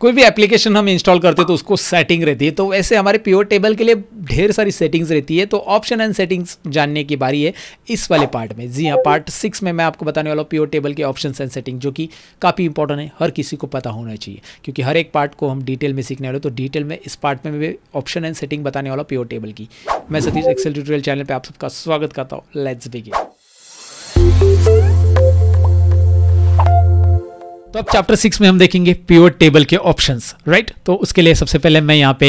कोई भी एप्लीकेशन हम इंस्टॉल करते हैं तो उसको सेटिंग रहती है तो वैसे हमारे प्योर टेबल के लिए ढेर सारी सेटिंग्स रहती है तो ऑप्शन एंड सेटिंग्स जानने की बारी है इस वाले पार्ट में जी हाँ पार्ट सिक्स में मैं आपको बताने वाला हूँ प्योर टेबल के ऑप्शन एंड सेटिंग जो कि काफ़ी इंपॉर्टेंट है हर किसी को पता होना चाहिए क्योंकि हर एक पार्ट को हम डिटेल में सीखने वाले तो डिटेल में इस पार्ट में भी ऑप्शन एंड सेटिंग बताने वाला प्योर टेबल की मैं सतीश एक्सेल ट्यूटोरियल चैनल पर आप सबका स्वागत करता हूँ लेट्स बिगे तो अब चैप्टर सिक्स में हम देखेंगे प्योर टेबल के ऑप्शंस राइट तो उसके लिए सबसे पहले मैं यहाँ पे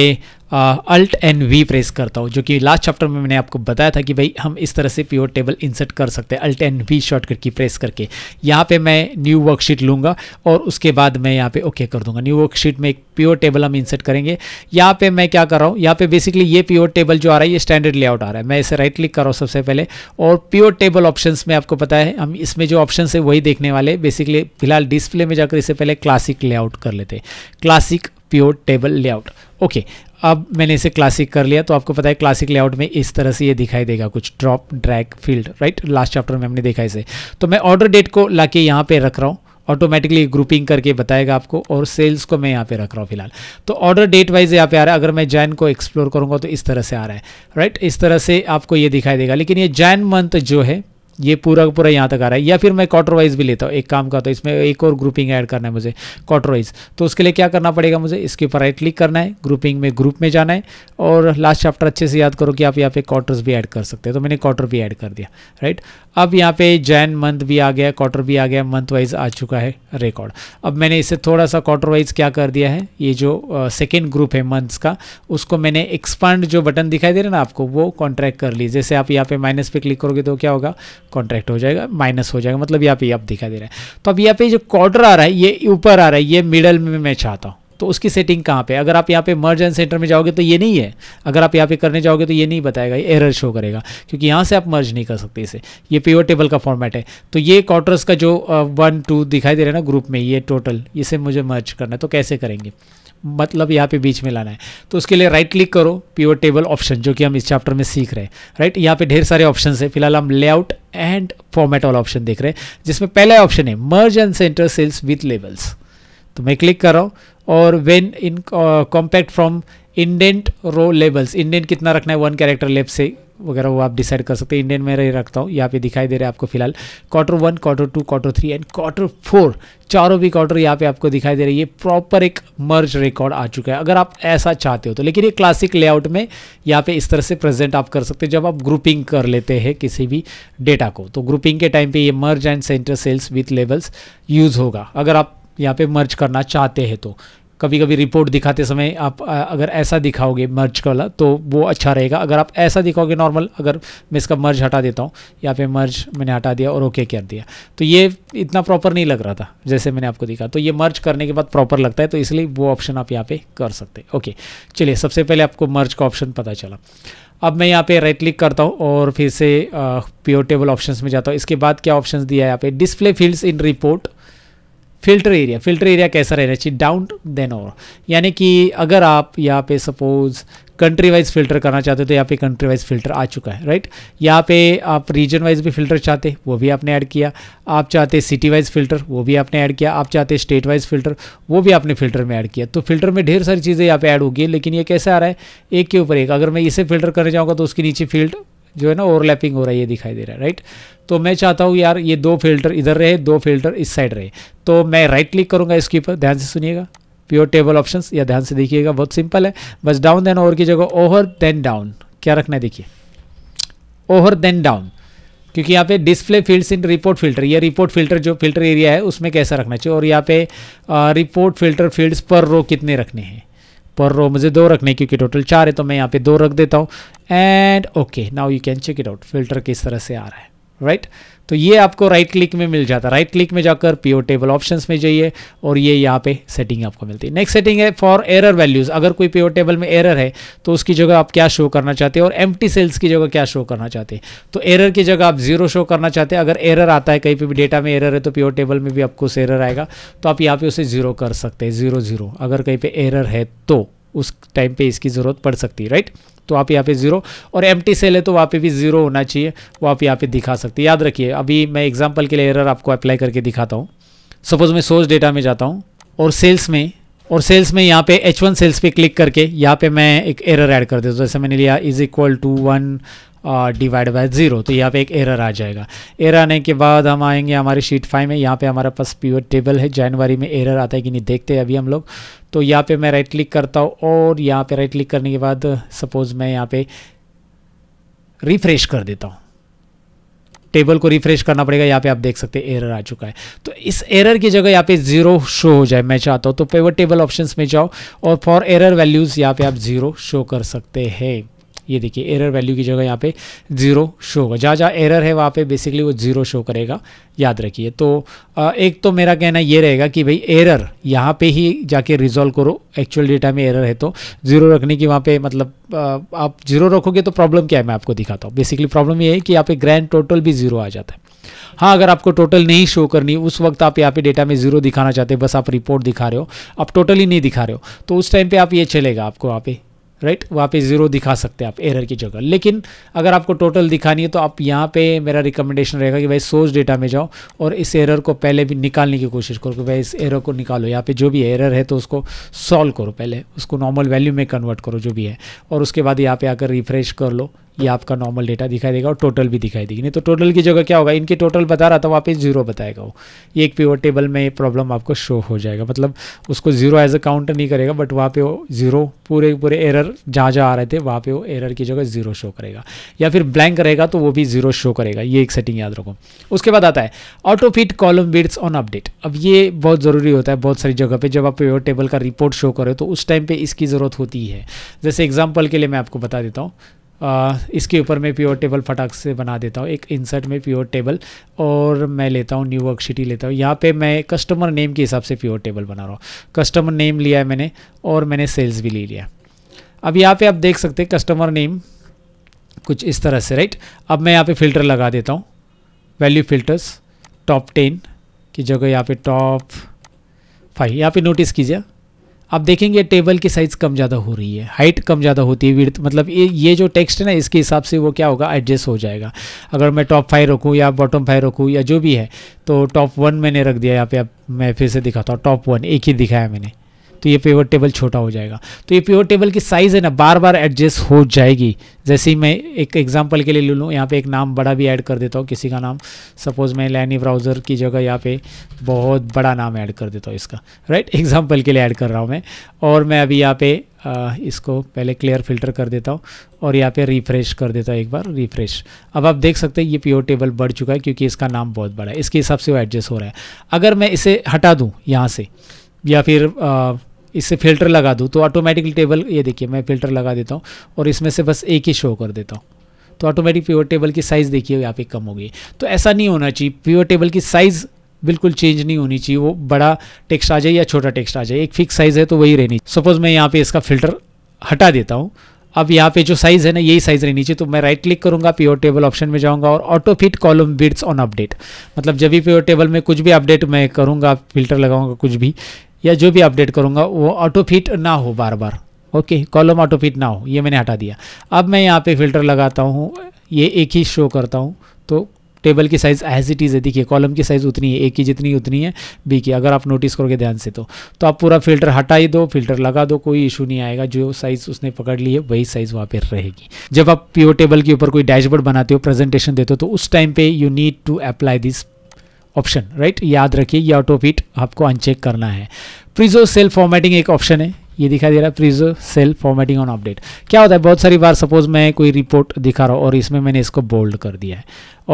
अल्ट एंड वी प्रेस करता हूँ जो कि लास्ट चैप्टर में मैंने आपको बताया था कि भाई हम इस तरह से प्योर टेबल इंसर्ट कर सकते हैं अल्ट एंड वी शॉर्टकट की प्रेस करके यहाँ पे मैं न्यू वर्कशीट लूँगा और उसके बाद मैं यहाँ पे ओके कर दूँगा न्यू वर्कशीट में एक प्योर टेबल हम इंसर्ट करेंगे यहाँ पे मैं क्या कर रहा हूँ यहाँ पे बेसिकली ये प्योर टेबल जो आ रहा है ये स्टैंडर्ड लेआउट आ रहा है मैं इसे राइट क्लिक कर रहा हूँ सबसे पहले और प्योर टेबल ऑप्शन में आपको पता है हम इसमें जो ऑप्शन है वही देखने वाले बेसिकली फिलहाल डिस्प्ले में जाकर इससे पहले क्लासिक लेआउट कर लेते classic pivot table layout okay अब मैंने इसे क्लासिक कर लिया तो आपको पता है क्लासिक लेआउट में इस तरह से ये दिखाई देगा कुछ drop drag field right last chapter में हमने देखा इसे तो मैं ऑर्डर डेट को ला के यहाँ पर रख रहा हूँ ऑटोमेटिकली ग्रुपिंग करके बताएगा आपको और सेल्स को मैं यहाँ पे रख रहा हूँ फिलहाल तो ऑर्डर डेट वाइज यहाँ पे आ रहा है अगर मैं जैन को एक्सप्लोर करूँगा तो इस तरह से आ रहा है राइट right? इस तरह से आपको ये दिखाई देगा लेकिन ये जैन मंथ जो है ये पूरा पूरा यहाँ तक आ रहा है या फिर मैं क्वार्टर वाइज भी लेता हूँ एक काम का तो इसमें एक और ग्रुपिंग ऐड करना है मुझे क्वार्टर वाइज तो उसके लिए क्या करना पड़ेगा मुझे इसके ऊपर राइट क्लिक करना है ग्रुपिंग में ग्रुप में जाना है और लास्ट चैप्टर अच्छे से याद करो कि आप यहाँ पे क्वार्टर्स भी ऐड कर सकते हैं तो मैंने क्वार्टर भी ऐड कर दिया राइट अब यहाँ पे जैन मंथ भी आ गया क्वार्टर भी आ गया मंथ वाइज आ चुका है रिकॉर्ड अब मैंने इसे थोड़ा सा क्वार्टर वाइज क्या कर दिया है ये जो सेकेंड ग्रुप है मंथ्स का उसको मैंने एक्सपांड जो बटन दिखाई दे रहा है ना आपको वो कॉन्ट्रैक्ट कर ली जैसे आप यहाँ पे माइनस पे क्लिक करोगे तो क्या होगा कॉन्ट्रैक्ट हो जाएगा माइनस हो जाएगा मतलब यहाँ पे आप दिखा दे रहा है तो अब यहाँ पे जो क्वार्टर आ रहा है ये ऊपर आ रहा है ये मिडल में मैं चाहता हूँ तो उसकी सेटिंग कहाँ पे अगर आप यहाँ पे मर्ज एंड सेंटर में जाओगे तो ये नहीं है अगर आप यहाँ पे करने जाओगे तो ये नहीं बताएगा ये एरर शो करेगा क्योंकि यहाँ से आप मर्ज नहीं कर सकते इसे ये प्योर टेबल का फॉर्मेट है तो ये क्वार्टर्स का जो वन uh, टू दिखाई दे रहा है ना ग्रुप में ये टोटल इसे मुझे मर्ज करना है तो कैसे करेंगे मतलब यहाँ पे बीच में लाना है तो उसके लिए राइट क्लिक करो प्योर टेबल ऑप्शन जो कि हम इस चैप्टर में सीख रहे हैं राइट यहाँ पे ढेर सारे ऑप्शन है फिलहाल हम लेआउट एंड फॉर्मेट वाला ऑप्शन देख रहे हैं जिसमें पहला ऑप्शन है merge and center cells with labels तो मैं क्लिक कर रहा हूँ और when in compact form indent row labels indent कितना रखना है वन कैरेक्टर लेफ्ट से वगैरह वो आप डिसाइड कर सकते हैं इंडियन में रखता हूँ यहाँ पे दिखाई दे रहा है आपको फिलहाल quarter one quarter two quarter three and quarter four चारों भी क्वार्टर यहाँ पे आपको दिखाई दे रही है प्रॉपर एक मर्ज रिकॉर्ड आ चुका है अगर आप ऐसा चाहते हो तो लेकिन ये क्लासिक लेआउट में यहाँ पे इस तरह से प्रेजेंट आप कर सकते हैं जब आप ग्रुपिंग कर लेते हैं किसी भी डेटा को तो ग्रुपिंग के टाइम पर ये merge and center cells with labels use होगा अगर आप यहाँ पे मर्ज करना चाहते हैं तो कभी कभी रिपोर्ट दिखाते समय आप अगर ऐसा दिखाओगे मर्ज वाला तो वो अच्छा रहेगा अगर आप ऐसा दिखाओगे नॉर्मल अगर मैं इसका मर्ज हटा देता हूँ यहाँ फिर मर्ज मैंने हटा दिया और ओके कर दिया तो ये इतना प्रॉपर नहीं लग रहा था जैसे मैंने आपको दिखा तो ये मर्ज करने के बाद प्रॉपर लगता है तो इसलिए वो ऑप्शन आप यहाँ पर कर सकते ओके चलिए सबसे पहले आपको मर्ज का ऑप्शन पता चला अब मैं यहाँ पे राइट क्लिक करता हूँ और फिर से प्योर टेबल ऑप्शंस में जाता हूँ इसके बाद क्या ऑप्शंस दिया है यहाँ पे display fields in report filter area filter area कैसा रहना चाहिए डाउन देन ओवर यानी कि अगर आप यहाँ पे सपोज़ कंट्री वाइज फिल्टर करना चाहते हो तो यहाँ पे कंट्री वाइज फिल्टर आ चुका है राइट यहाँ पे आप रीजन वाइज भी फिल्टर चाहते वो भी आपने ऐड किया आप चाहते सिटी वाइज फिल्टर वो भी आपने ऐड किया आप चाहते स्टेट वाइज फिल्टर वो भी आपने फिल्टर में ऐड किया तो फिल्टर में ढेर सारी चीज़ें यहाँ पे ऐड होगी लेकिन ये कैसे आ रहा है एक के ऊपर एक अगर मैं इसे फिल्टर करने जाऊँगा तो उसके नीचे फील्ड जो है ना ओवरलैपिंग हो रहा है दिखाई दे रहा है राइट तो मैं चाहता हूँ यार ये दो फिल्टर इधर रहे दो फिल्टर इस साइड रहे तो मैं राइट क्लिक करूँगा इसके ऊपर ध्यान से सुनिएगा प्योर टेबल ऑप्शन या ध्यान से देखिएगा बहुत सिंपल है बस डाउन देन ओवर की जगह ओवर देन डाउन क्या रखना है देखिए ओवर देन डाउन क्योंकि यहाँ पे display fields in report filter या रिपोर्ट फिल्टर जो फिल्टर एरिया है उसमें कैसा रखना चाहिए और यहाँ पे रिपोर्ट फिल्टर फील्ड्स पर रो कितने रखने हैं पर रो मुझे दो रखने क्योंकि टोटल चार है तो मैं यहाँ पे दो रख देता हूँ and okay now you can check it out filter किस तरह से आ रहा है राइट right? तो ये आपको राइट right क्लिक में मिल जाता है राइट क्लिक में जाकर पीओ टेबल ऑप्शन में जाइए और ये यहाँ पे सेटिंग आपको मिलती है नेक्स्ट सेटिंग है फॉर एरर वैल्यूज़ अगर कोई पीओ टेबल में एरर है तो उसकी जगह आप क्या शो करना चाहते हैं और एम सेल्स की जगह क्या शो करना चाहते हैं तो एरर की जगह आप जीरो शो करना चाहते हैं अगर एरर आता है कहीं पर भी डेटा में एरर है तो पीओ टेबल में भी आपको उस एरर आएगा तो आप यहाँ पे उसे जीरो कर सकते हैं जीरो जीरो अगर कहीं पर एरर है तो उस टाइम पर इसकी ज़रूरत पड़ सकती है राइट right? तो आप यहाँ पे ज़ीरो और एम सेल है तो वहाँ पे भी ज़ीरो होना चाहिए वो आप यहाँ पे दिखा सकते हैं याद रखिए अभी मैं एग्जांपल के लिए एरर आपको अप्लाई करके दिखाता हूँ सपोज़ मैं सोर्स डेटा में जाता हूँ और सेल्स में और सेल्स में यहाँ पे एच वन सेल्स पे क्लिक करके यहाँ पे मैं एक एरर ऐड कर देता हूँ जैसे मैंने लिया is equal to one divide by zero तो यहाँ पे एक एरर आ जाएगा एरर आने के बाद हम आएंगे हमारी शीट फाइव में यहाँ पे हमारा पास प्योर टेबल है जनवरी में एरर आता है कि नहीं देखते अभी हम लोग तो यहाँ पे मैं राइट क्लिक करता हूँ और यहाँ पे राइट क्लिक करने के बाद सपोज़ मैं यहाँ पे रिफ्रेश कर देता हूँ टेबल को रिफ्रेश करना पड़ेगा यहाँ पे आप देख सकते हैं एरर आ चुका है तो इस एरर की जगह यहाँ पे जीरो शो हो जाए मैं चाहता हूँ तो पेवर टेबल ऑप्शन में जाओ और फॉर एरर वैल्यूज़ यहाँ पे आप जीरो शो कर सकते हैं ये देखिए एरर वैल्यू की जगह यहाँ पे ज़ीरो शो होगा जहाँ जहाँ एरर है वहाँ पे बेसिकली वो ज़ीरो शो करेगा याद रखिए तो एक तो मेरा कहना ये रहेगा कि भाई एरर यहाँ पे ही जाके रिजॉल्व करो एक्चुअल डेटा में एरर है तो ज़ीरो रखने की वहाँ पे मतलब आप ज़ीरो रखोगे तो प्रॉब्लम क्या है मैं आपको दिखाता हूँ बेसिकली प्रॉब्लम ये है कि यहाँ पे ग्रैंड टोटल भी ज़ीरो आ जाता है हाँ अगर आपको टोटल नहीं शो करनी उस वक्त आप यहाँ पे डेटा में जीरो दिखाना चाहते हैं बस आप रिपोर्ट दिखा रहे हो आप टोटली नहीं दिखा रहे हो तो उस टाइम पे आप ये चलेगा आपको यहाँ पे राइट वहाँ पे ज़ीरो दिखा सकते हैं आप एरर की जगह लेकिन अगर आपको टोटल दिखानी है तो आप यहाँ पे मेरा रिकमेंडेशन रहेगा कि भाई सोर्स डेटा में जाओ और इस एरर को पहले भी निकालने की कोशिश करो कि भाई इस एरर को निकालो यहाँ पे जो भी एरर है तो उसको सॉल्व करो पहले उसको नॉर्मल वैल्यू में कन्वर्ट करो जो भी है और उसके बाद यहाँ पर आकर रिफ्रेश कर लो ये आपका नॉर्मल डेटा दिखाई देगा और टोटल भी दिखाई देगी नहीं तो टोटल की जगह क्या होगा इनके टोटल बता रहा था वहाँ पे जीरो बताएगा वो ये एक पेवर टेबल में प्रॉब्लम आपको शो हो जाएगा मतलब उसको जीरो एज अ काउंट नहीं करेगा बट वहाँ पे वो जीरो पूरे पूरे एरर जहाँ जहाँ आ रहे थे वहाँ पे वो एरर की जगह जीरो शो करेगा या फिर ब्लैंक रहेगा तो वो भी जीरो शो करेगा ये एक सेटिंग याद रखो उसके बाद आता है auto fit column widths on update अब ये बहुत ज़रूरी होता है बहुत सारी जगह पर जब आप पेवर टेबल का रिपोर्ट शो करो तो उस टाइम पर इसकी ज़रूरत होती है जैसे एग्जाम्पल के लिए मैं आपको बता देता हूँ आ, इसके ऊपर मैं प्योर टेबल फटाक से बना देता हूँ एक इंसर्ट में प्योर टेबल और मैं लेता हूँ न्यू वर्कशीटी लेता हूँ यहाँ पे मैं कस्टमर नेम के हिसाब से प्योर टेबल बना रहा हूँ कस्टमर नेम लिया है मैंने और मैंने सेल्स भी ले लिया अब यहाँ पर आप देख सकते हैं कस्टमर नेम कुछ इस तरह से राइट अब मैं यहाँ पर फ़िल्टर लगा देता हूँ वैल्यू फ़िल्टर्स टॉप टेन की जगह यहाँ पर टॉप फाइव यहाँ पर नोटिस कीजिए आप देखेंगे टेबल की साइज़ कम ज़्यादा हो रही है हाइट कम ज़्यादा होती है विर्थ मतलब ये ये जो टेक्स्ट है ना इसके हिसाब से वो क्या होगा एडजस्ट हो जाएगा अगर मैं टॉप फाइव रखूँ या बॉटम फाइव रखूँ या जो भी है तो टॉप वन मैंने रख दिया यहाँ पे अब मैं फिर से दिखाता हूँ टॉप वन एक ही दिखाया मैंने तो ये पेवर टेबल छोटा हो जाएगा तो ये पेवर टेबल की साइज़ है ना बार बार एडजस्ट हो जाएगी जैसे ही मैं एक एग्जाम्पल के लिए ले लूँ यहाँ पे एक नाम बड़ा भी ऐड कर देता हूँ किसी का नाम सपोज़ मैं लैनी ब्राउज़र की जगह यहाँ पे बहुत बड़ा नाम ऐड कर देता हूँ इसका राइट एग्जाम्पल के लिए ऐड कर रहा हूँ मैं और मैं अभी यहाँ पे आ, इसको पहले क्लियर फिल्टर कर देता हूँ और यहाँ पे रिफ्रेश कर देता हूँ एक बार रिफ्रेश अब आप देख सकते हैं ये प्योर टेबल बढ़ चुका है क्योंकि इसका नाम बहुत बड़ा है इसके हिसाब से वो एडजस्ट हो रहा है अगर मैं इसे हटा दूँ यहाँ से या फिर आ, इससे फिल्टर लगा दूँ तो ऑटोमेटिकली टेबल ये देखिए मैं फिल्टर लगा देता हूँ और इसमें से बस एक ही शो कर देता हूँ तो ऑटोमेटिक प्योर टेबल की साइज़ देखिए यहाँ पे कम होगी तो ऐसा नहीं होना चाहिए प्योर टेबल की साइज़ बिल्कुल चेंज नहीं होनी चाहिए वो बड़ा टेक्स्ट आ जाए या छोटा टेक्स्ट आ जाए एक फिक्स साइज़ है तो वही रहनी सपोज़ मैं यहाँ पे इसका फिल्टर हटा देता हूँ अब यहाँ पे जो साइज़ है ना यही साइज़ रहनी चाहिए तो मैं राइट क्लिक करूँगा प्योर टेबल ऑप्शन में जाऊँगा और auto fit column widths on update मतलब जब भी प्योर टेबल में कुछ भी अपडेट मैं करूँगा फिल्टर लगाऊँगा कुछ भी या जो भी अपडेट करूँगा वो ऑटो फिट ना हो बार बार ओके कॉलम ऑटो फिट ना हो ये मैंने हटा दिया अब मैं यहाँ पे फिल्टर लगाता हूँ ये एक ही शो करता हूँ तो टेबल की साइज़ एज इट इज़ है देखिए कॉलम की साइज़ उतनी है ए की जितनी उतनी है बी की अगर आप नोटिस करोगे ध्यान से तो तो आप पूरा फिल्टर हटा ही दो फिल्टर लगा दो कोई इशू नहीं आएगा जो साइज़ उसने पकड़ ली है वही साइज़ वहाँ पर रहेगी जब आप पीओ टेबल के ऊपर कोई डैशबोर्ड बनाते हो प्रेजेंटेशन देते हो तो उस टाइम पे you need to apply this option right याद रखिए ये ऑटो फिट आपको अनचेक करना है प्रिजो सेल फॉर्मेटिंग एक ऑप्शन है ये दिखाई दे रहा है preserve cell formatting on update क्या होता है बहुत सारी बार सपोज मैं कोई रिपोर्ट दिखा रहा हूँ और इसमें मैंने इसको बोल्ड कर दिया है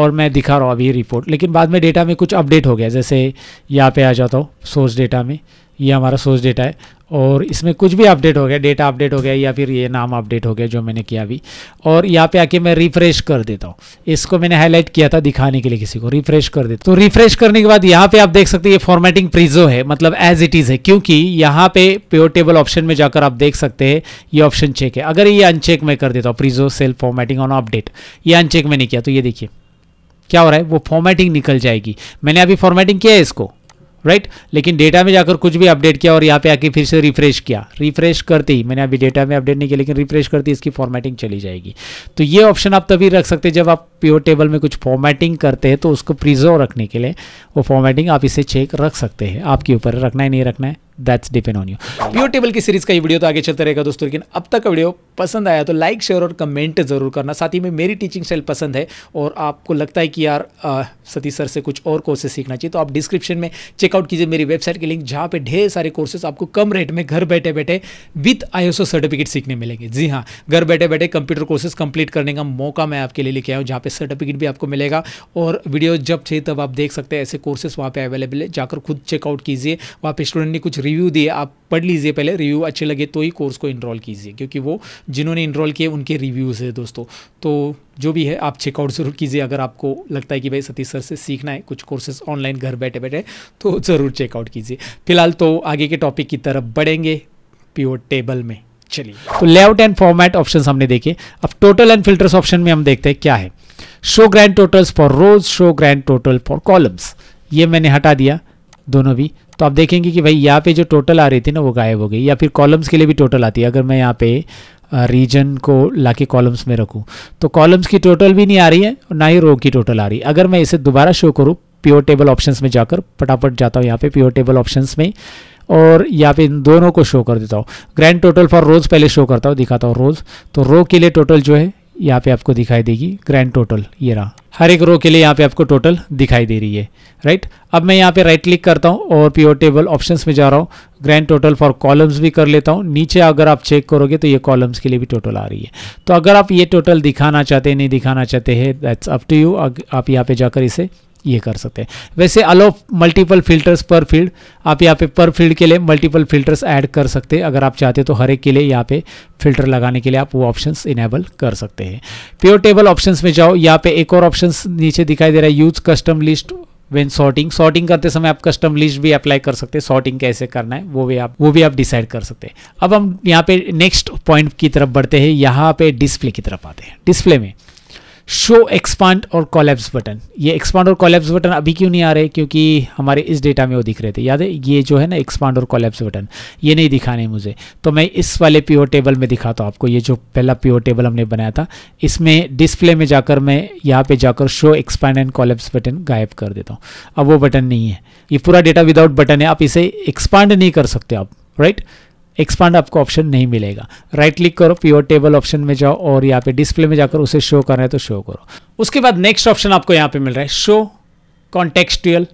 और मैं दिखा रहा हूँ अभी रिपोर्ट लेकिन बाद में डेटा में कुछ अपडेट हो गया जैसे यहाँ पे आ जाता हूँ सोर्स डेटा में ये हमारा सोर्स डेटा है और इसमें कुछ भी अपडेट हो गया डेटा अपडेट हो गया या फिर ये नाम अपडेट हो गया जो मैंने किया अभी और यहाँ पे आके मैं रिफ्रेश कर देता हूँ इसको मैंने हाईलाइट किया था दिखाने के लिए किसी को रिफ्रेश कर देता तो रिफ्रेश करने के बाद यहाँ पे आप देख सकते हैं ये फॉर्मेटिंग प्रिजो है मतलब एज इट इज़ है क्योंकि यहाँ पे टेबल ऑप्शन में जाकर आप देख सकते हैं ये ऑप्शन चेक है अगर ये अनचेक मैं कर देता हूँ preserve cell formatting on update ये अनचेक मैंने किया तो ये देखिए क्या हो रहा है वो फॉर्मेटिंग निकल जाएगी मैंने अभी फॉर्मेटिंग किया है इसको राइट right? लेकिन डेटा में जाकर कुछ भी अपडेट किया और यहाँ पे आके फिर से रिफ्रेश किया रिफ्रेश करते ही मैंने अभी डेटा में अपडेट नहीं किया लेकिन रिफ्रेश करते ही इसकी फॉर्मेटिंग चली जाएगी तो ये ऑप्शन आप तभी रख सकते हैं जब आप प्योर टेबल में कुछ फॉर्मेटिंग करते हैं तो उसको प्रिजर्व रखने के लिए वो फॉर्मेटिंग आप इसे चेक रख सकते हैं आपके ऊपर रखना है नहीं रखना है that's depend on you pivot table की सीरीज का ये वीडियो तो आगे चलता रहेगा दोस्तों लेकिन अब तक का वीडियो पसंद आया तो लाइक शेयर और कमेंट जरूर करना साथ ही में मेरी टीचिंग स्टाइल पसंद है और आपको लगता है कि यार सतीश सर से कुछ और कोर्सेज सीखना चाहिए तो आप डिस्क्रिप्शन में चेकआउट कीजिए मेरी वेबसाइट की लिंक जहाँ पे ढेर सारे कोर्सेज आपको कम रेट में घर बैठे बैठे विथ आई सर्टिफिकेट सीखने मिलेंगे जी हाँ घर बैठे बैठे कंप्यूटर कोर्सेज कंप्लीट करने का मौका मैं आपके लिए लेके आया हूँ जहाँ पे सर्टिफिकेट भी आपको मिलेगा और वीडियो जब चाहिए तब आप देख सकते हैं ऐसे कोर्सेज वहाँ पे अवेलेबल है जाकर खुद चेकआउट कीजिए वहाँ पे स्टूडेंट ने कुछ रिव्यू दिए आप पढ़ लीजिए पहले रिव्यू अच्छे लगे तो ही कोर्स को इनरोल कीजिए क्योंकि वो जिन्होंने इनरोल किए उनके रिव्यूज़ है दोस्तों तो जो भी है आप चेकआउट ज़रूर कीजिए अगर आपको लगता है कि भाई सतीश सर से सीखना है कुछ कोर्सेज ऑनलाइन घर बैठे बैठे तो ज़रूर चेकआउट कीजिए फिलहाल तो आगे के टॉपिक की तरफ बढ़ेंगे प्योर टेबल में चलिए तो लेआउट एंड फॉर्मेट ऑप्शन हमने देखे अब टोटल एंड फिल्टर्स ऑप्शन में हम देखते हैं क्या है show grand totals for rows show grand total for columns ये मैंने हटा दिया दोनों भी तो आप देखेंगे कि भाई यहाँ पे जो टोटल आ रही थी ना वो गायब हो गई या फिर कॉलम्स के लिए भी टोटल आती है अगर मैं यहाँ पे रीजन को लाके कॉलम्स में रखूँ तो कॉलम्स की टोटल भी नहीं आ रही है और ना ही रो की टोटल आ रही है अगर मैं इसे दोबारा शो करूँ प्योर टेबल ऑप्शन में जाकर फटाफट जाता हूँ यहाँ पे प्योर टेबल ऑप्शन में और यहाँ पे इन दोनों को शो कर देता हूँ ग्रैंड टोटल फॉर रोज़ पहले शो करता हूँ दिखाता हूँ रोज़ तो रो के लिए टोटल जो है यहाँ पे आपको दिखाई देगी ग्रैंड टोटल ये रहा हर एक रो के लिए यहाँ पे आपको टोटल दिखाई दे रही है राइट अब मैं यहाँ पे राइट क्लिक करता हूँ और प्योर टेबल ऑप्शंस में जा रहा हूँ ग्रैंड टोटल फॉर कॉलम्स भी कर लेता हूँ नीचे अगर आप चेक करोगे तो ये कॉलम्स के लिए भी टोटल आ रही है तो अगर आप ये टोटल दिखाना चाहते हैं नहीं दिखाना चाहते हैं दैट्स अप टू यू आप यहाँ पे जाकर इसे ये कर सकते हैं वैसे allow multiple filters per field आप यहाँ पे पर फील्ड के लिए मल्टीपल फिल्टर्स ऐड कर सकते हैं अगर आप चाहते तो हर एक के लिए यहाँ पे फिल्टर लगाने के लिए आप वो ऑप्शंस इनेबल कर सकते हैं प्योर टेबल ऑप्शन में जाओ यहाँ पे एक और ऑप्शन नीचे दिखाई दे रहा है use custom list when sorting sorting करते समय आप कस्टम लिस्ट भी अप्लाई कर सकते हैं सॉर्टिंग कैसे करना है वो भी आप वो भी आप डिसाइड कर सकते हैं अब हम यहाँ पे नेक्स्ट पॉइंट की तरफ बढ़ते हैं यहाँ पे डिस्प्ले की तरफ आते हैं डिस्प्ले में शो एक्सपांड और कॉलेप्स बटन ये एक्सपांड और कॉलेप्स बटन अभी क्यों नहीं आ रहे क्योंकि हमारे इस डेटा में वो दिख रहे थे याद है ये जो है ना एक्सपांड और कॉलेप्स बटन ये नहीं दिखाने मुझे तो मैं इस वाले प्योर टेबल में दिखाता हूँ आपको ये जो पहला प्योर टेबल हमने बनाया था इसमें डिस्प्ले में जाकर मैं यहाँ पर जाकर show expand and collapse button गायब कर देता हूँ अब वो बटन नहीं है ये पूरा डेटा विदाउट बटन है आप इसे एक्सपांड नहीं कर सकते आप राइट right? एक्सपांड आपको ऑप्शन नहीं मिलेगा राइट क्लिक करो पीओ टेबल ऑप्शन में जाओ और यहाँ पे डिस्प्ले में जाकर उसे शो करना है तो शो करो उसके बाद नेक्स्ट ऑप्शन आपको यहाँ पे मिल रहा है शो कॉन्टेक्सटुअल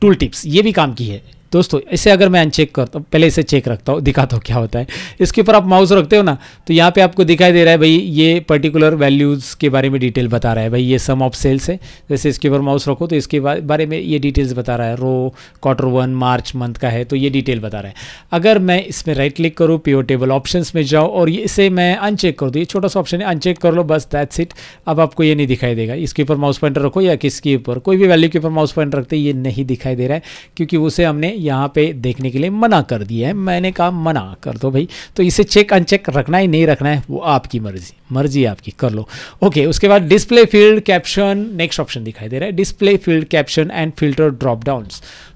टूल टिप्स ये भी काम की है दोस्तों इसे अगर मैं अनचेक करता हूँ पहले इसे चेक रखता हूँ दिखाता हूँ क्या होता है इसके ऊपर आप माउस रखते हो ना तो यहाँ पे आपको दिखाई दे रहा है भाई ये पर्टिकुलर वैल्यूज़ के बारे में डिटेल बता रहा है भाई ये सम ऑफ सेल्स है जैसे इसके ऊपर माउस रखो तो इसके बारे में ये डिटेल्स बता रहा है row quarter one March month का है तो ये डिटेल बता रहा है अगर मैं इसमें राइट क्लिक करूँ पीओ टेबल ऑप्शन में जाओ और इसे मैं अनचेक कर दूँ ये छोटा सा ऑप्शन है अनचेक कर लो बस दैट्स इट अब आपको ये नहीं दिखाई देगा इसके ऊपर माउस पॉइंटर रखो या किसके ऊपर कोई भी वैल्यू के ऊपर माउस पॉइंटर रखते ये नहीं दिखाई दे रहा है क्योंकि उसे हमने यहाँ पे देखने के लिए मना कर दिया है मैंने कहा मना कर दो भाई तो इसे चेक अनचेक रखना है नहीं रखना है वो आपकी मर्जी मर्जी आपकी कर लो ओके उसके बाद display field caption next option दिखाई दे रहा है display field caption and filter drop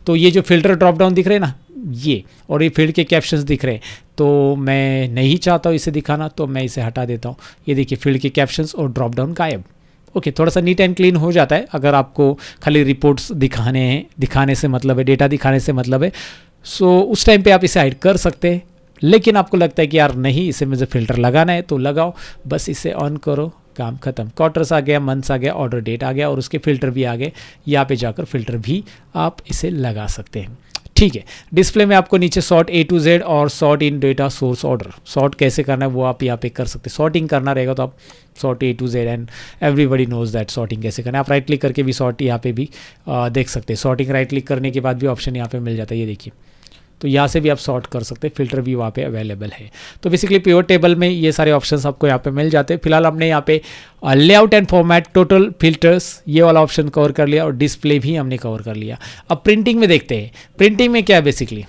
तो ये जो फिल्टर ड्रॉप डाउन दिख रहे हैं ना ये और ये फील्ड के कैप्शंस दिख रहे हैं तो मैं नहीं चाहता हूँ इसे दिखाना तो मैं इसे हटा देता हूँ ये देखिए फील्ड के कैप्शंस और ड्रॉप डाउन गायब ओके थोड़ा सा नीट एंड क्लीन हो जाता है अगर आपको खाली रिपोर्ट्स दिखाने हैं दिखाने से मतलब है डेटा दिखाने से मतलब है सो so, उस टाइम पे आप इसे हाइड कर सकते हैं लेकिन आपको लगता है कि यार नहीं इसे मुझे फिल्टर लगाना है तो लगाओ बस इसे ऑन करो काम खत्म क्वार्टर्स आ गया मंथ्स आ गया ऑर्डर डेट आ गया और उसके फिल्टर भी आ गए यहाँ पे जाकर फिल्टर भी आप इसे लगा सकते हैं ठीक है डिस्प्ले में आपको नीचे सॉर्ट ए टू जेड और sort in data source order sort कैसे करना है वो आप यहाँ पे कर सकते हैं सॉर्टिंग करना रहेगा तो आप sort A to Z and everybody knows that sorting कैसे करना है आप राइट क्लिक करके भी सॉर्ट यहाँ पे भी आ, देख सकते हैं सॉर्टिंग राइट क्लिक करने के बाद भी ऑप्शन यहाँ पे मिल जाता है ये देखिए तो यहाँ से भी आप सॉर्ट कर सकते हैं फिल्टर भी वहाँ पे अवेलेबल है तो बेसिकली प्योर टेबल में ये सारे ऑप्शंस आपको यहाँ पे मिल जाते हैं फिलहाल हमने यहाँ पे layout and format total filters ये वाला ऑप्शन कवर कर लिया और डिस्प्ले भी हमने कवर कर लिया अब प्रिंटिंग में देखते हैं प्रिंटिंग में क्या है basically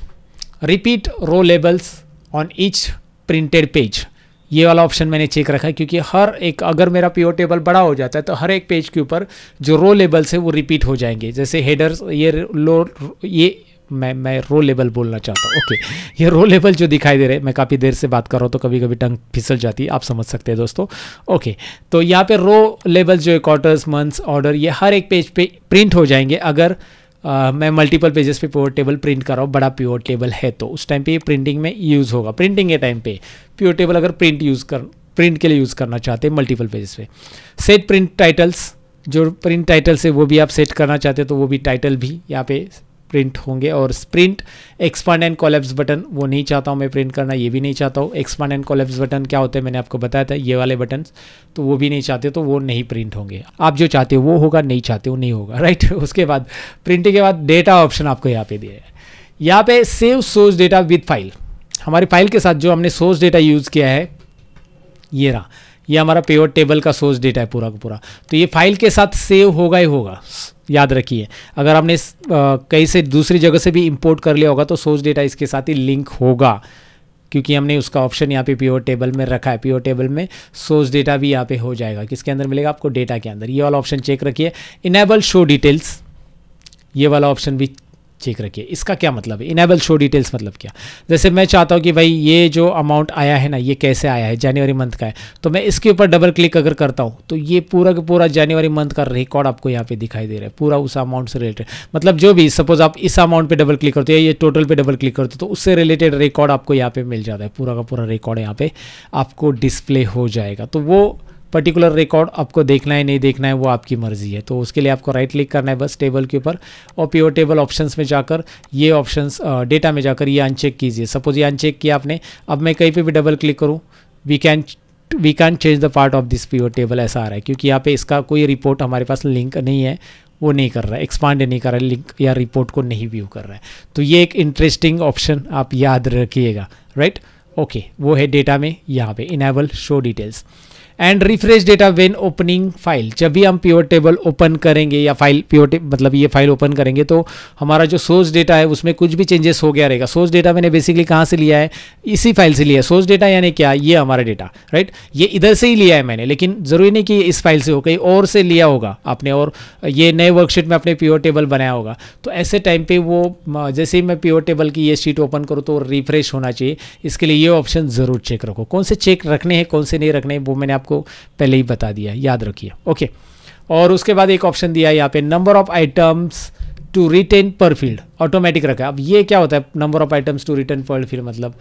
repeat row labels on each printed page ये वाला ऑप्शन मैंने चेक रखा है क्योंकि हर एक अगर मेरा प्योर टेबल बड़ा हो जाता है तो हर एक पेज के ऊपर जो रो लेबल्स है वो रिपीट हो जाएंगे जैसे हेडर्स ये लो ये मैं मैं रो लेवल बोलना चाहता हूँ ओके ये रो लेवल जो दिखाई दे रहे मैं काफ़ी देर से बात कर रहा हूँ तो कभी कभी टंग फिसल जाती है आप समझ सकते हैं दोस्तों ओके तो यहाँ पे रो लेवल जो है क्वार्टर्स मंथ्स ऑर्डर ये हर एक पेज पे प्रिंट हो जाएंगे अगर आ, मैं मल्टीपल पेजेस पे प्योर टेबल प्रिंट कर रहा हूँ बड़ा प्योर टेबल है तो उस टाइम पर ये प्रिंटिंग में यूज़ होगा प्रिंटिंग के टाइम पर प्योर टेबल अगर प्रिंट यूज़ कर प्रिंट के लिए यूज़ करना चाहते हैं मल्टीपल पेजेस पे सेट प्रिंट टाइटल्स जो प्रिंट टाइटल्स है वो भी आप सेट करना चाहते हैं तो वो भी टाइटल भी यहाँ पे प्रिंट होंगे और print expand and collapse button वो नहीं चाहता हूँ मैं प्रिंट करना ये भी नहीं चाहता हूँ एक्सपांड एंड कॉलेप्स बटन क्या होते हैं मैंने आपको बताया था ये वाले बटन तो वो भी नहीं चाहते तो वो नहीं प्रिंट होंगे आप जो चाहते हो वो होगा नहीं चाहते हो नहीं होगा राइट उसके बाद प्रिंटिंग के बाद डेटा ऑप्शन आपको यहाँ पे दिया है यहाँ पे save source data with file हमारी फाइल के साथ जो हमने सोर्स डेटा यूज़ किया है ये रहा ये हमारा पेवर टेबल का सोर्स डेटा है पूरा का पूरा तो ये फाइल के साथ सेव होगा ही होगा याद रखिए अगर हमने कहीं से दूसरी जगह से भी इंपोर्ट कर लिया होगा तो सोर्स डेटा इसके साथ ही लिंक होगा क्योंकि हमने उसका ऑप्शन यहाँ पे पीओ टेबल में रखा है पीओ टेबल में सोर्स डेटा भी यहाँ पे हो जाएगा किसके अंदर मिलेगा आपको डेटा के अंदर ये वाला ऑप्शन चेक रखिए इनेबल शो डिटेल्स ये वाला ऑप्शन भी चेक रखिए इसका क्या मतलब है इनेबल शो डिटेल्स मतलब क्या जैसे मैं चाहता हूँ कि भाई ये जो अमाउंट आया है ना ये कैसे आया है जनवरी मंथ का है तो मैं इसके ऊपर डबल क्लिक अगर करता हूँ तो ये पूरा का पूरा जनवरी मंथ का रिकॉर्ड आपको यहाँ पे दिखाई दे रहा है पूरा उस अमाउंट से रिलेटेड मतलब जो भी सपोज आप इस अमाउंट पर डबल क्लिक करते हो या ये टोटल पर डबल क्लिक करते हो तो उससे रिलेटेड रिकॉर्ड आपको यहाँ पर मिल जाता है पूरा का पूरा रिकॉर्ड यहाँ पर आपको डिस्प्ले हो जाएगा तो वो पर्टिकुलर रिकॉर्ड आपको देखना है नहीं देखना है वो आपकी मर्जी है तो उसके लिए आपको राइट क्लिक करना है बस टेबल के ऊपर और प्योर टेबल ऑप्शंस में जाकर ये ऑप्शंस डेटा में जाकर ये अनचेक कीजिए सपोज ये अनचेक किया आपने अब मैं कहीं पे भी डबल क्लिक करूँ we can we can change the part of this pivot table ऐसा आ रहा है क्योंकि यहाँ पे इसका कोई रिपोर्ट हमारे पास लिंक नहीं है वो नहीं कर रहा है एक्सपांड नहीं कर रहा है लिंक या रिपोर्ट को नहीं व्यू कर रहा है तो ये एक इंटरेस्टिंग ऑप्शन आप याद रखिएगा राइट ओके वो है डेटा में यहाँ पे enable show details and refresh data when opening file जब भी हम प्योर टेबल ओपन करेंगे या फाइल प्योर मतलब ये फाइल ओपन करेंगे तो हमारा जो सोर्स डेटा है उसमें कुछ भी चेंजेस हो गया रहेगा सोर्स डेटा मैंने बेसिकली कहाँ से लिया है इसी फाइल से लिया है सोर्स डेटा यानी क्या ये हमारा डेटा राइट ये इधर से ही लिया है मैंने लेकिन ज़रूरी नहीं कि इस फाइल से हो कहीं और से लिया होगा आपने और ये नए वर्कशीट में अपने प्योर टेबल बनाया होगा तो ऐसे टाइम पर वो जैसे ही मैं प्योर टेबल की ये शीट ओपन करूँ तो रिफ्रेश होना चाहिए इसके लिए ये ऑप्शन ज़रूर चेक रखो कौन से चेक रखने हैं कौन से नहीं रखने वो मैंने आप आपको पहले ही बता दिया याद रखिए ओके और उसके बाद एक ऑप्शन दिया यहाँ पे number of items to retain per field automatic रखा है अब ये क्या होता है number of items to return per field मतलब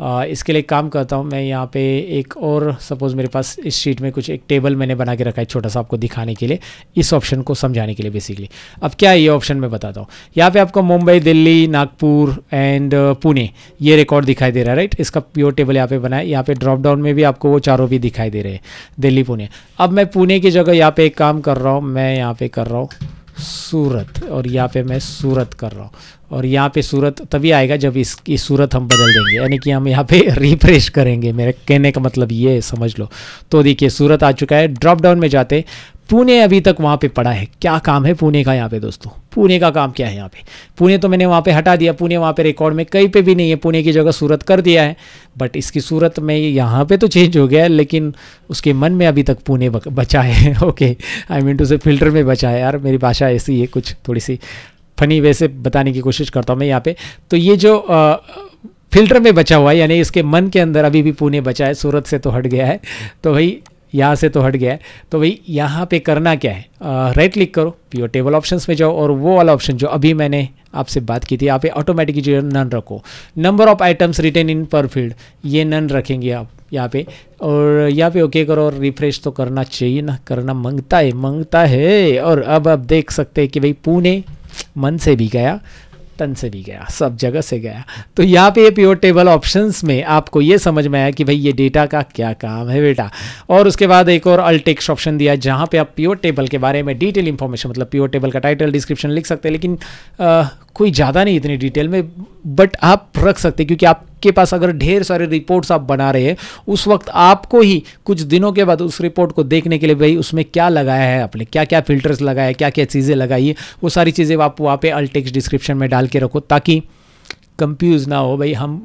आ, इसके लिए काम करता हूँ मैं यहाँ पे एक और सपोज़ मेरे पास इस शीट में कुछ एक टेबल मैंने बना के रखा है छोटा सा आपको दिखाने के लिए इस ऑप्शन को समझाने के लिए बेसिकली अब क्या है ये ऑप्शन मैं बताता हूँ यहाँ पे आपको मुंबई दिल्ली नागपुर एंड पुणे ये रिकॉर्ड दिखाई दे रहा है राइट इसका प्योर टेबल यहाँ पे बना है यहाँ पे ड्रॉप डाउन में भी आपको वो चारों भी दिखाई दे रहे हैं दिल्ली पुणे अब मैं पुणे की जगह यहाँ पे एक काम कर रहा हूँ मैं यहाँ पे कर रहा हूँ सूरत और यहाँ पे मैं सूरत कर रहा हूँ और यहाँ पे सूरत तभी आएगा जब इसकी सूरत हम बदल देंगे यानी कि हम यहाँ पे रिफ्रेश करेंगे मेरे कहने का मतलब ये समझ लो तो देखिए सूरत आ चुका है ड्रॉप डाउन में जाते पुणे अभी तक वहाँ पे पड़ा है क्या काम है पुणे का यहाँ पे दोस्तों पुणे का काम क्या है यहाँ पे पुणे तो मैंने वहाँ पे हटा दिया पुणे वहाँ पे रिकॉर्ड में कहीं पे भी नहीं है पुणे की जगह सूरत कर दिया है बट इसकी सूरत में यहाँ पे तो चेंज हो गया है लेकिन उसके मन में अभी तक पुणे बचा है ओके आई मीन टू से फिल्टर में बचा है यार मेरी भाषा ऐसी है कुछ थोड़ी सी फनी वैसे बताने की कोशिश करता हूँ मैं यहाँ पर तो ये जो आ, फिल्टर में बचा हुआ है यानी इसके मन के अंदर अभी भी पुणे बचा है सूरत से तो हट गया है तो भाई यहाँ से तो हट गया है तो भाई यहाँ पे करना क्या है राइट क्लिक करो पीओ टेबल ऑप्शंस में जाओ और वो वाला ऑप्शन जो अभी मैंने आपसे बात की थी आप ऑटोमेटिक जो नन रखो number of items retain in per field ये नन रखेंगे आप यहाँ पे और यहाँ पे ओके करो और रिफ्रेश तो करना चाहिए ना करना मंगता है मंगता है और अब आप देख सकते हैं कि भाई पुणे मन से भी गया तन से भी गया सब जगह से गया तो यहाँ पे प्योर टेबल ऑप्शंस में आपको ये समझ में आया कि भाई ये डेटा का क्या काम है बेटा और उसके बाद एक और अल्टेक्स ऑप्शन दिया जहाँ पे आप प्योर टेबल के बारे में डिटेल इन्फॉर्मेशन मतलब प्योर टेबल का टाइटल डिस्क्रिप्शन लिख सकते हैं लेकिन आ, कोई ज़्यादा नहीं इतनी डिटेल में बट आप रख सकते हैं क्योंकि आपके पास अगर ढेर सारे रिपोर्ट्स आप बना रहे हैं उस वक्त आपको ही कुछ दिनों के बाद उस रिपोर्ट को देखने के लिए भाई उसमें क्या लगाया है आपने क्या क्या फिल्टर्स लगाया क्या क्या चीज़ें लगाई है वो सारी चीज़ें आप वहाँ पे अल्टेक्स डिस्क्रिप्शन में डाल के रखो ताकि कंफ्यूज ना हो भाई हम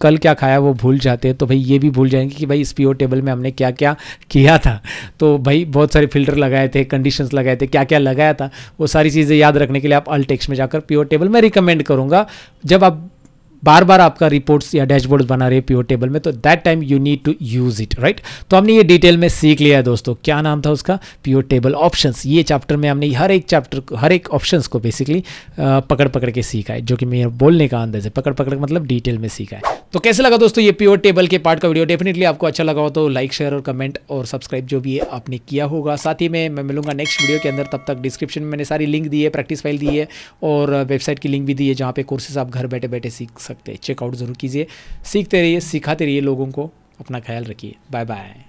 कल क्या खाया वो भूल जाते हैं तो भाई ये भी भूल जाएंगे कि भाई इस पी टेबल में हमने क्या क्या किया था तो भाई बहुत सारे फिल्टर लगाए थे कंडीशन लगाए थे क्या क्या लगाया था वो सारी चीज़ें याद रखने के लिए आप अल्टेक्स में जाकर पी टेबल मैं रिकमेंड करूँगा जब आप बार बार आपका रिपोर्ट्स या डैशबोर्ड बना रहे प्योर टेबल में तो that time you need to use it right तो हमने ये डिटेल में सीख लिया है दोस्तों क्या नाम था उसका प्योर टेबल ऑप्शंस ये चैप्टर में हमने हर एक चैप्टर हर एक ऑप्शंस को बेसिकली पकड़ पकड़ के सीखा है जो कि मेरे बोलने का अंदाज है पकड़ पकड़ मतलब डिटेल में सीखा है तो कैसे लगा दोस्तों ये प्योर टेबल के पार्ट का वीडियो डेफिनेटली आपको अच्छा लगा हो तो लाइक शेयर और कमेंट और सब्सक्राइब जो भी है आपने किया होगा साथ ही में मैं मिलूंगा नेक्स्ट वीडियो के अंदर तब तक डिस्क्रिप्शन में मैंने सारी लिंक दी है प्रैक्टिस फाइल दी है और वेबसाइट की लिंक भी दी है जहाँ पे कोर्सेस आप घर बैठे बैठे सीख सकते हैं चेकआउट ज़रूर कीजिए सीखते रहिए सिखाते रहिए लोगों को अपना ख्याल रखिए बाय बाय